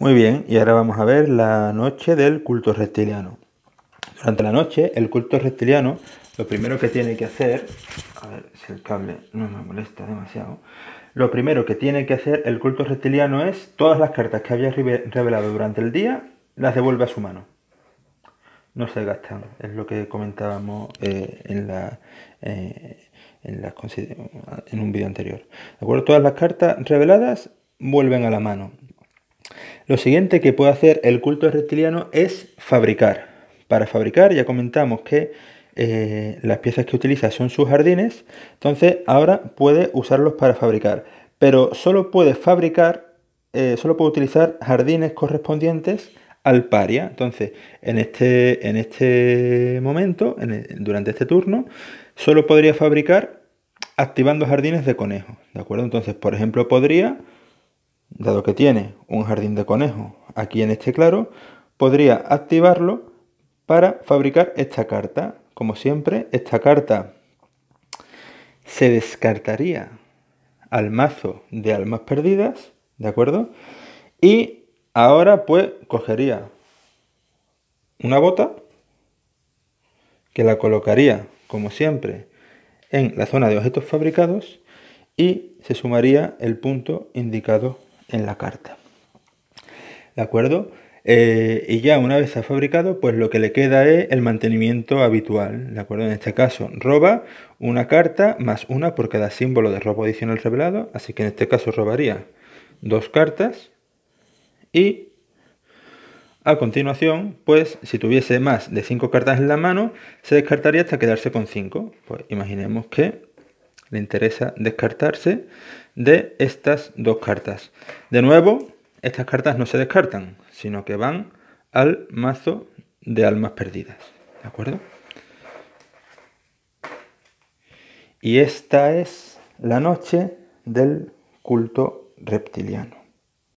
Muy bien, y ahora vamos a ver la noche del culto reptiliano. Durante la noche, el culto reptiliano lo primero que tiene que hacer, a ver si el cable no me molesta demasiado, lo primero que tiene que hacer el culto reptiliano es todas las cartas que había revelado durante el día, las devuelve a su mano. No se gastan, es lo que comentábamos eh, en, la, eh, en un vídeo anterior. ¿De acuerdo? Todas las cartas reveladas vuelven a la mano. Lo siguiente que puede hacer el culto reptiliano es fabricar. Para fabricar ya comentamos que eh, las piezas que utiliza son sus jardines, entonces ahora puede usarlos para fabricar. Pero solo puede fabricar, eh, solo puede utilizar jardines correspondientes al paria. Entonces, en este, en este momento, e, durante este turno, solo podría fabricar activando jardines de conejo. ¿De acuerdo? Entonces, por ejemplo, podría dado que tiene un jardín de conejo aquí en este claro, podría activarlo para fabricar esta carta. Como siempre, esta carta se descartaría al mazo de almas perdidas, ¿de acuerdo? Y ahora pues cogería una bota que la colocaría, como siempre, en la zona de objetos fabricados y se sumaría el punto indicado en la carta. ¿De acuerdo? Eh, y ya una vez ha fabricado, pues lo que le queda es el mantenimiento habitual, ¿de acuerdo? En este caso, roba una carta más una por cada símbolo de robo adicional revelado, así que en este caso robaría dos cartas y a continuación, pues si tuviese más de cinco cartas en la mano, se descartaría hasta quedarse con cinco, Pues imaginemos que le interesa descartarse de estas dos cartas. De nuevo, estas cartas no se descartan, sino que van al mazo de almas perdidas. ¿De acuerdo? Y esta es la noche del culto reptiliano.